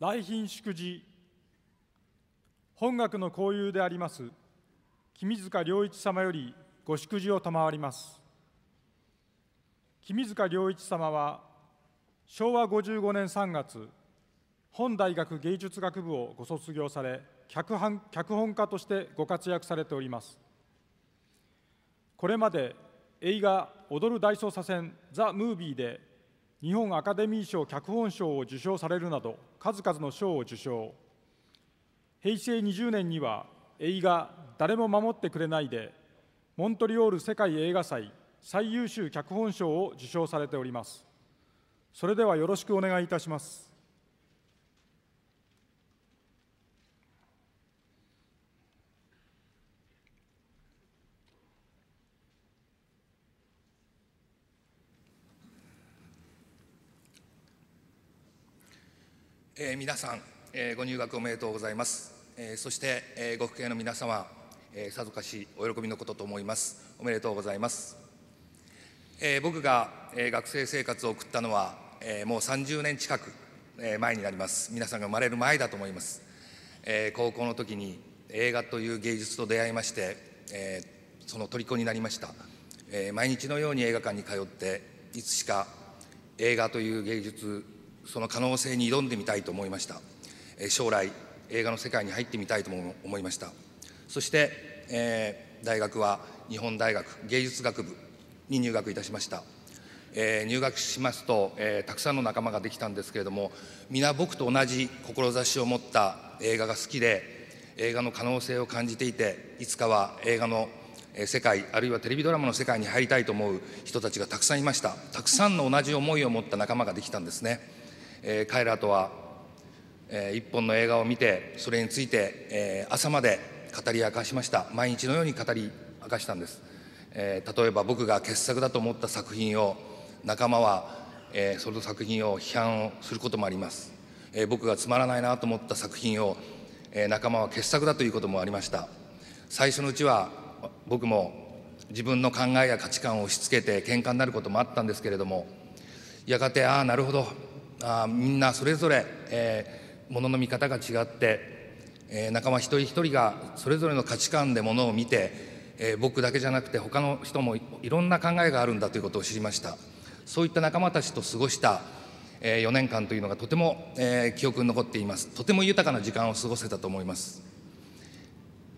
来賓祝辞本学の交友であります君塚良一様よりご祝辞を賜ります君塚良一様は昭和55年3月本大学芸術学部をご卒業され脚本家としてご活躍されておりますこれまで映画「踊る大捜査線ザ・ムービー」で日本アカデミー賞脚本賞を受賞されるなど数々の賞を受賞平成20年には映画「誰も守ってくれないで」でモントリオール世界映画祭最優秀脚本賞を受賞されておりますそれではよろしくお願いいたしますえ皆さん、えご入学おめでとうございます、えそして、えご父兄の皆様、えさぞかしお喜びのことと思いますおめでとうございます、え僕が、え学生生活を送ったのは、えもう30年近く、え前になります皆さんが生まれる前だと思います、え高校の時に映画という芸術と出会いまして、えその虜になりました、え毎日のように映画館に通っていつしか映画という芸術その可能性に挑んでみたいと思いました、え将来映画の世界に入ってみたいとも思いましたそして、えー、大学は日本大学芸術学部に入学いたしました、えー、入学しますと、えー、たくさんの仲間ができたんですけれども皆僕と同じ志を持った映画が好きで映画の可能性を感じていていつかは映画の世界あるいはテレビドラマの世界に入りたいと思う人たちがたくさんいましたたくさんの同じ思いを持った仲間ができたんですねえ彼らとは、えー、一本の映画を見てそれについて、え朝まで語り明かしました毎日のように語り明かしたんです、え例えば僕が傑作だと思った作品を仲間は、えその作品を批判をすることもあります、え僕がつまらないなと思った作品を、え仲間は傑作だということもありました最初のうちは僕も自分の考えや価値観を押し付けて喧嘩になることもあったんですけれどもやがてああなるほどあみんなそれぞれ、えー、ものの見方が違って、えー、仲間一人一人がそれぞれの価値観でものを見て、えー、僕だけじゃなくて他の人もいろんな考えがあるんだということを知りましたそういった仲間たちと過ごした、えー、4年間というのがとても、えー、記憶に残っていますとても豊かな時間を過ごせたと思います、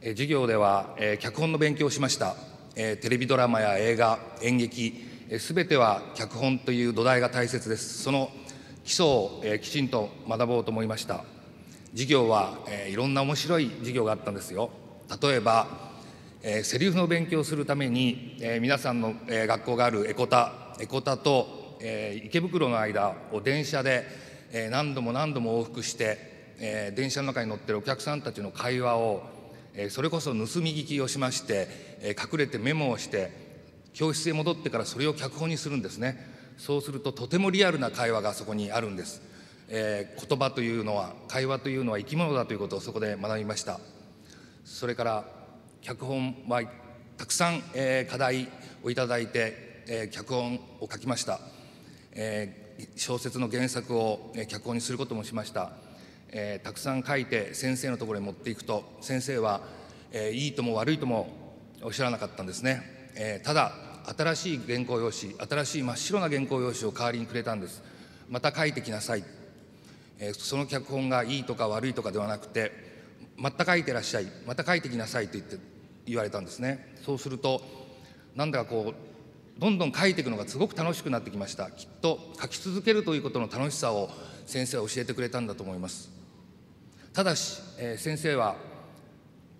えー、授業では、えー、脚本の勉強をしました、えー、テレビドラマや映画演劇すべ、ては脚本という土台が大切ですその基礎を、えきちんと学ぼうと思いました授業は、えいろんな面白い授業があったんですよ例えば、えセリフの勉強をするために、え皆さんの、え学校があるエコタエコタと、え池袋の間を電車で、え何度も何度も往復して、え電車の中に乗ってるお客さんたちの会話を、えそれこそ盗み聞きをしまして、え隠れてメモをして教室へ戻ってからそれを脚本にするんですねそうするととてもリアルな会話がそこにあるんです、えー、言葉というのは会話というのは生き物だということをそこで学びましたそれから脚本はたくさん、えー、課題をいただいて、えー、脚本を書きました、えー、小説の原作を、えー、脚本にすることもしました、えー、たくさん書いて先生のところに持っていくと先生は、えー、いいとも悪いともおっしゃらなかったんですね、えー、ただ新しい原稿用紙新しい真っ白な原稿用紙を代わりにくれたんですまた書いてきなさい、えー、その脚本がいいとか悪いとかではなくてまた書いてらっしゃいまた書いてきなさいと言って言われたんですねそうするとなんだかこうどんどん書いていくのがすごく楽しくなってきましたきっと書き続けるということの楽しさを先生は教えてくれたんだと思いますただし、えー、先生は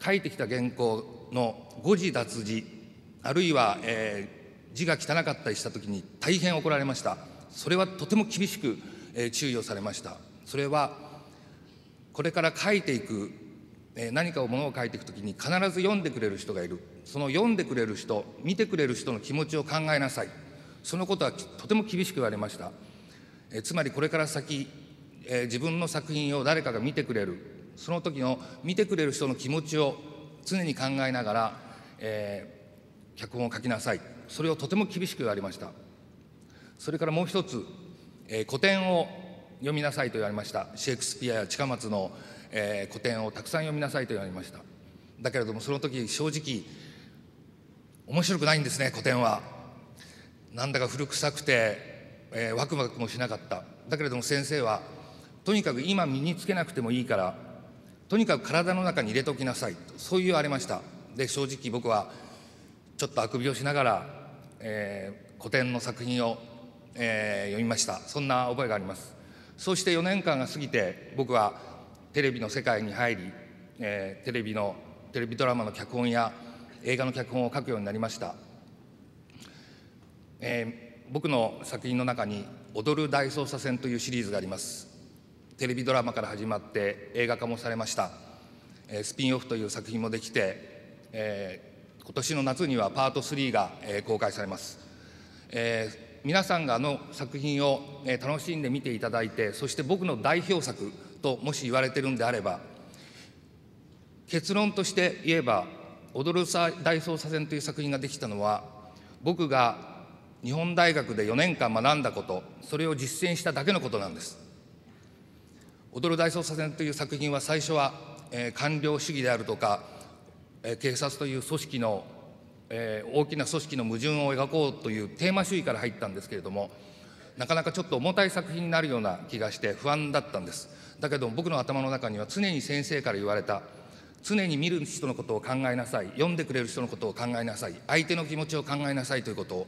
書いてきた原稿の誤字脱字あるいは、え字が汚かったりした時に大変怒られましたそれはとても厳しく、え注意をされましたそれはこれから書いていく、え何かをものを書いていく時に必ず読んでくれる人がいるその読んでくれる人見てくれる人の気持ちを考えなさいそのことはとても厳しく言われました、えつまりこれから先、え自分の作品を誰かが見てくれるその時の見てくれる人の気持ちを常に考えながら、え脚本を書きなさいそれをとても厳しく言われましたそれからもう一つ、えー、古典を読みなさいと言われましたシェイクスピアや近松の、えー、古典をたくさん読みなさいと言われましただけれどもその時正直面白くないんですね古典はなんだか古臭くて、えー、ワクワクもしなかっただけれども先生はとにかく今身につけなくてもいいからとにかく体の中に入れておきなさいとそう言われましたで正直僕はちょっとあくびをしながらえー、古典の作品を、えー、読みましたそんな覚えがありますそうして4年間が過ぎて僕はテレビの世界に入り、えー、テレビのテレビドラマの脚本や映画の脚本を書くようになりました、えー、僕の作品の中に「踊る大捜査線」というシリーズがありますテレビドラマから始まって映画化もされました、えー、スピンオフという作品もできて、え今年の夏にはパート3が、公開されます、えー、皆さんがの作品を、楽しんで見ていただいてそして僕の代表作ともし言われてるんであれば結論として言えば「踊る大捜査線」という作品ができたのは僕が日本大学で4年間学んだことそれを実践しただけのことなんです「踊る大捜査線」という作品は最初は、えー、官僚主義であるとかえ警察という組織の、えー、大きな組織の矛盾を描こうというテーマ主義から入ったんですけれどもなかなかちょっと重たい作品になるような気がして不安だったんですだけど僕の頭の中には常に先生から言われた常に見る人のことを考えなさい読んでくれる人のことを考えなさい相手の気持ちを考えなさいということを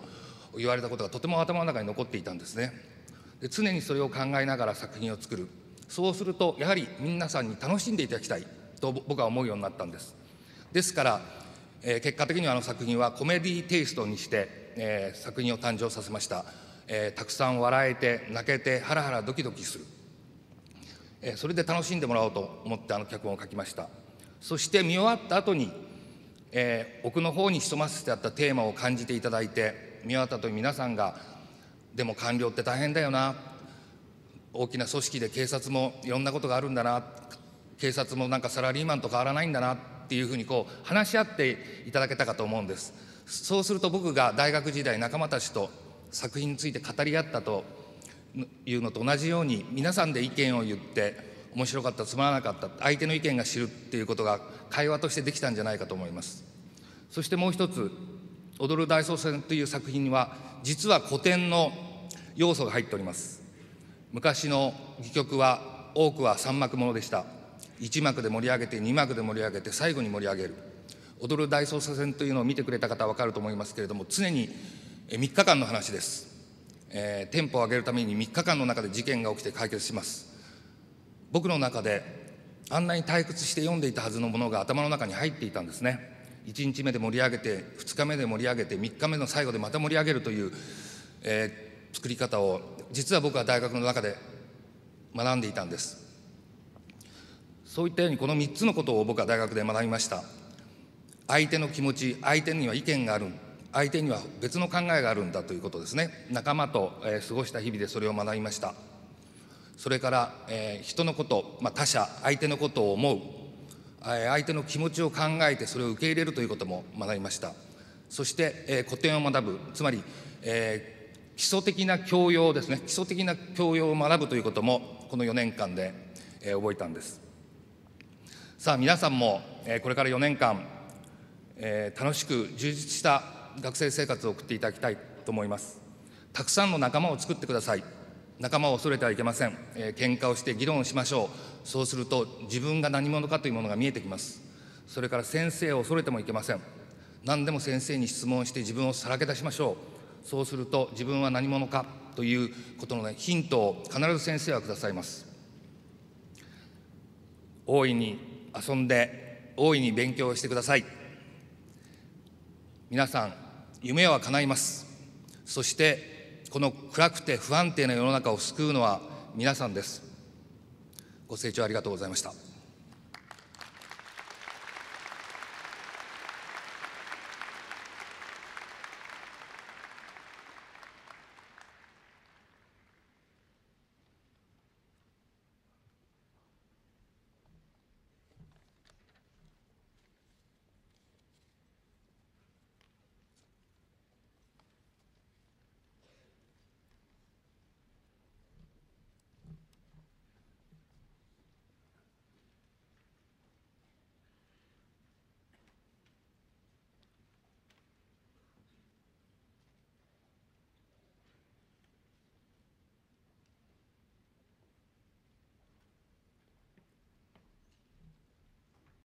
言われたことがとても頭の中に残っていたんですねで常にそれを考えながら作品を作るそうするとやはり皆さんに楽しんでいただきたいと僕は思うようになったんですですから、えー、結果的にはあの作品はコメディテイストにして、えー、作品を誕生させました、えー、たくさん笑えて泣けてハラハラドキドキする、えー、それで楽しんでもらおうと思ってあの脚本を書きましたそして見終わった後に、えー、奥の方に潜ませてあったテーマを感じていただいて見終わった後に皆さんが「でも官僚って大変だよな」大きな組織で警察もいろんなことがあるんだな警察もなんかサラリーマンと変わらないんだなっていうふうにこう話し合っていただけたかと思うんですそうすると僕が大学時代仲間たちと作品について語り合ったというのと同じように皆さんで意見を言って面白かったつまらなかった相手の意見が知るっていうことが会話としてできたんじゃないかと思いますそしてもう一つ「踊る大捜査という作品には実は古典の要素が入っております昔の戯曲は多くは三幕ものでした1幕で盛り上げて2幕で盛り上げて最後に盛り上げる踊る大捜査線というのを見てくれた方は分かると思いますけれども常に3日間の話です、えー、テンポを上げるために3日間の中で事件が起きて解決します僕の中であんなに退屈して読んでいたはずのものが頭の中に入っていたんですね1日目で盛り上げて2日目で盛り上げて3日目の最後でまた盛り上げるという、えー、作り方を実は僕は大学の中で学んでいたんですそういったようにこの3つのことを僕は大学で学びました相手の気持ち相手には意見がある相手には別の考えがあるんだということですね仲間と、え過ごした日々でそれを学びましたそれから、えー、人のこと、まあ、他者相手のことを思う、えー、相手の気持ちを考えてそれを受け入れるということも学びましたそして、えー、古典を学ぶつまり、えー、基礎的な教養ですね基礎的な教養を学ぶということもこの4年間で、えー、覚えたんですさあ皆さんも、えこれから4年間、え楽しく充実した学生生活を送っていただきたいと思いますたくさんの仲間を作ってください仲間を恐れてはいけません、え喧嘩をして議論しましょうそうすると自分が何者かというものが見えてきますそれから先生を恐れてもいけません何でも先生に質問して自分をさらけ出しましょうそうすると自分は何者かということの、ね、ヒントを必ず先生はくださいます大いに遊んで大いに勉強してください皆さん夢は叶いますそしてこの暗くて不安定な世の中を救うのは皆さんですご清聴ありがとうございました